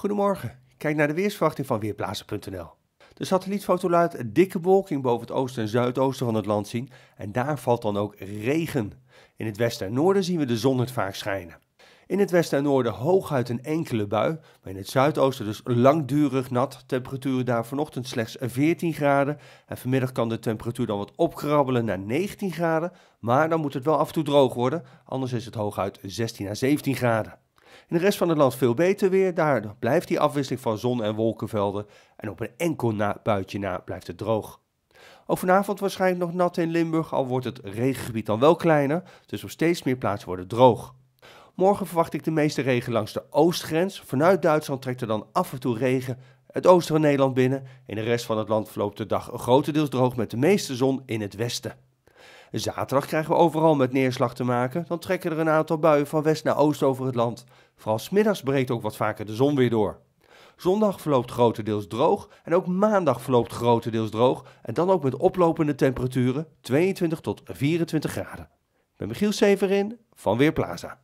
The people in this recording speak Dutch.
Goedemorgen. Kijk naar de weersverwachting van Weerplaatsen.nl. De satellietfoto laat een dikke wolking boven het oosten en zuidoosten van het land zien en daar valt dan ook regen. In het westen en noorden zien we de zon het vaak schijnen. In het westen en noorden hooguit een enkele bui, maar in het zuidoosten dus langdurig nat. Temperaturen daar vanochtend slechts 14 graden en vanmiddag kan de temperatuur dan wat opkrabbelen naar 19 graden, maar dan moet het wel af en toe droog worden, anders is het hooguit 16 à 17 graden. In de rest van het land veel beter weer. Daar blijft die afwisseling van zon- en wolkenvelden. En op een enkel buitje na blijft het droog. Ook vanavond waarschijnlijk nog nat in Limburg, al wordt het regengebied dan wel kleiner. Dus op steeds meer plaatsen wordt het droog. Morgen verwacht ik de meeste regen langs de oostgrens. Vanuit Duitsland trekt er dan af en toe regen het oosten van Nederland binnen. In de rest van het land verloopt de dag grotendeels droog met de meeste zon in het westen. Zaterdag krijgen we overal met neerslag te maken. Dan trekken er een aantal buien van west naar oost over het land. Vooral middags breekt ook wat vaker de zon weer door. Zondag verloopt grotendeels droog en ook maandag verloopt grotendeels droog. En dan ook met oplopende temperaturen 22 tot 24 graden. Met Michiel Severin van Weerplaza.